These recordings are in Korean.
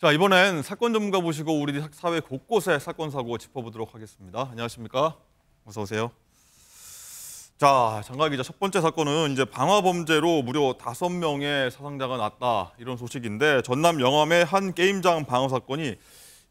자 이번엔 사건 전문가 보시고 우리 사회 곳곳의 사건 사고 짚어보도록 하겠습니다. 안녕하십니까? 어서 오세요. 자 장가 기자 첫 번째 사건은 이제 방화 범죄로 무려 다섯 명의 사상자가 났다 이런 소식인데 전남 영암의 한 게임장 방화 사건이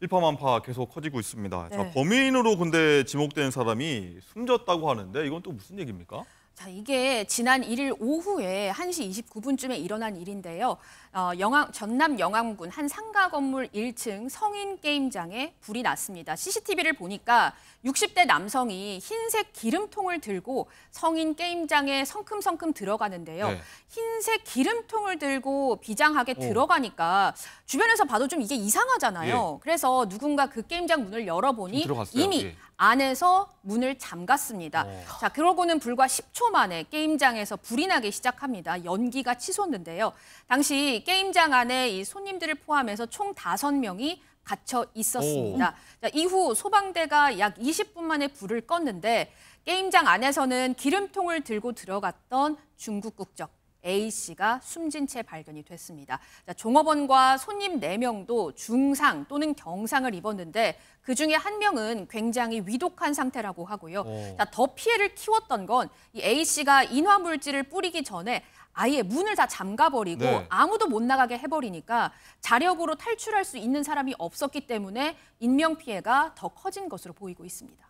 일파만파 계속 커지고 있습니다. 네. 자, 범인으로 근데 지목된 사람이 숨졌다고 하는데 이건 또 무슨 얘기입니까? 자, 이게 지난 1일 오후에 1시 29분쯤에 일어난 일인데요. 어, 영암, 전남 영암군 한 상가 건물 1층 성인 게임장에 불이 났습니다. CCTV를 보니까 60대 남성이 흰색 기름통을 들고 성인 게임장에 성큼성큼 들어가는데요. 네. 흰색 기름통을 들고 비장하게 오. 들어가니까 주변에서 봐도 좀 이게 이상하잖아요. 예. 그래서 누군가 그 게임장 문을 열어보니 이미 예. 안에서 문을 잠갔습니다. 어. 자, 그러고는 불과 10초 만에 게임장에서 불이 나기 시작합니다. 연기가 치솟는데요. 당시 게임장 안에 이 손님들을 포함해서 총 5명이 갇혀 있었습니다. 자, 이후 소방대가 약 20분 만에 불을 껐는데 게임장 안에서는 기름통을 들고 들어갔던 중국 국적 A씨가 숨진 채 발견이 됐습니다. 자, 종업원과 손님 4명도 중상 또는 경상을 입었는데 그중에 한 명은 굉장히 위독한 상태라고 하고요. 어. 자, 더 피해를 키웠던 건이 A씨가 인화물질을 뿌리기 전에 아예 문을 다 잠가버리고 네. 아무도 못 나가게 해버리니까 자력으로 탈출할 수 있는 사람이 없었기 때문에 인명피해가 더 커진 것으로 보이고 있습니다.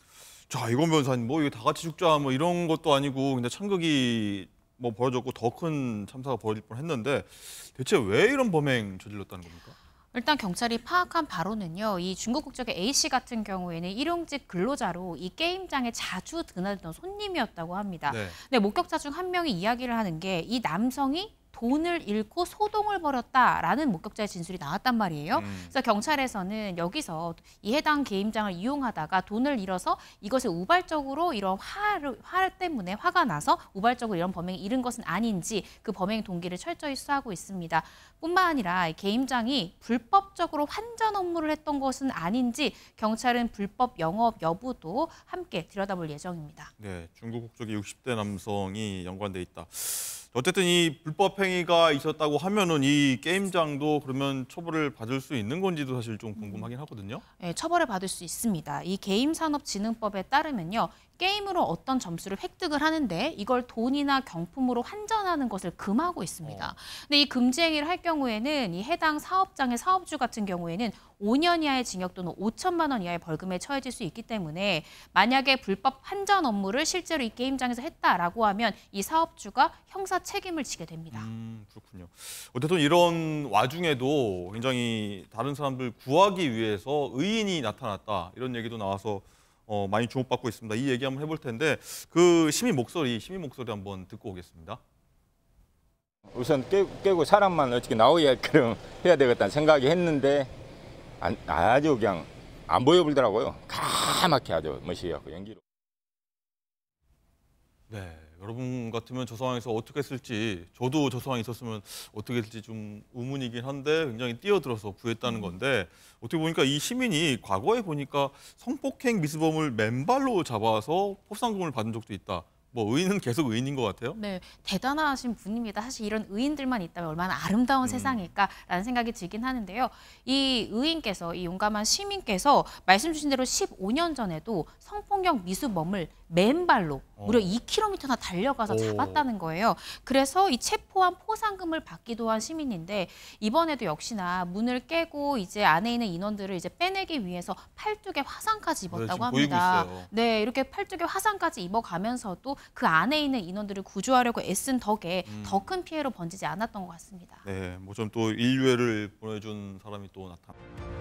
자, 이건 변사님, 뭐 이게 다 같이 죽자 뭐 이런 것도 아니고 근데 창극이 뭐 벌어졌고 더 큰 참사가 벌어질 뻔했는데 대체 왜 이런 범행 저질렀다는 겁니까? 일단 경찰이 파악한 바로는요. 이 중국 국적의 A 씨 같은 경우에는 일용직 근로자로 이 게임장에 자주 드나들던 손님이었다고 합니다. 네. 근데 목격자 중 한 명이 이야기를 하는 게 이 남성이 돈을 잃고 소동을 벌였다라는 목격자의 진술이 나왔단 말이에요. 음. 그래서 경찰에서는 여기서 이 해당 게임장을 이용하다가 돈을 잃어서 이것에 우발적으로 이런 화를, 화 때문에 화가 나서 우발적으로 이런 범행이 잃 것은 아닌지 그 범행 동기를 철저히 수사하고 있습니다. 뿐만 아니라 게임장이 불법적으로 환전 업무를 했던 것은 아닌지 경찰은 불법 영업 여부도 함께 들여다볼 예정입니다. 네, 중국 국적의 60대 남성이 연관돼 있다. 어쨌든 이 불법 행위가 있었다고 하면은 이 게임장도 그러면 처벌을 받을 수 있는 건지도 사실 좀 궁금하긴 하거든요. 네, 처벌을 받을 수 있습니다. 이 게임산업진흥법에 따르면요. 게임으로 어떤 점수를 획득을 하는데 이걸 돈이나 경품으로 환전하는 것을 금하고 있습니다. 어. 근데 이 금지 행위를 할 경우에는 이 해당 사업장의 사업주 같은 경우에는 5년 이하의 징역 또는 5천만 원 이하의 벌금에 처해질 수 있기 때문에 만약에 불법 환전 업무를 실제로 이 게임장에서 했다라고 하면 이 사업주가 형사 책임을 지게 됩니다. 음, 그렇군요. 어쨌든 이런 와중에도 굉장히 다른 사람들 구하기 위해서 의인이 나타났다 이런 얘기도 나와서 어, 많이 주목받고 있습니다. 이 얘기 한번 해볼 텐데 그 시민 목소리, 시민 목소리 한번 듣고 오겠습니다. 우선 깨, 고 사람만 어떻게 나오야 그럼 해야 되겠다 생각이 했는데 안, 아주 그냥 안 보여불더라고요. 가맣게 아주 멋이에요. 그 연기로. 네. 여러분 같으면 저 상황에서 어떻게 했을지 저도 저 상황에 있었으면 어떻게 했을지 좀 의문이긴 한데 굉장히 뛰어들어서 구했다는 음. 건데 어떻게 보니까 이 시민이 과거에 보니까 성폭행 미수범을 맨발로 잡아서 포상금을 받은 적도 있다. 뭐 의인은 계속 의인인 것 같아요. 네, 대단하신 분입니다. 사실 이런 의인들만 있다면 얼마나 아름다운 음. 세상일까라는 생각이 들긴 하는데요. 이 의인께서, 이 용감한 시민께서 말씀 주신 대로 15년 전에도 성폭력 미수범을 맨발로 어. 무려 2km나 달려가서 잡았다는 거예요. 그래서 이 체포한 포상금을 받기도 한 시민인데 이번에도 역시나 문을 깨고 이제 안에 있는 인원들을 이제 빼내기 위해서 팔뚝에 화상까지 네, 입었다고 합니다. 네, 이렇게 팔뚝에 화상까지 입어가면서도 그 안에 있는 인원들을 구조하려고 애쓴 덕에 음. 더큰 피해로 번지지 않았던 것 같습니다. 네, 뭐 좀 또 인류애를 보내준 사람이 또 나타나.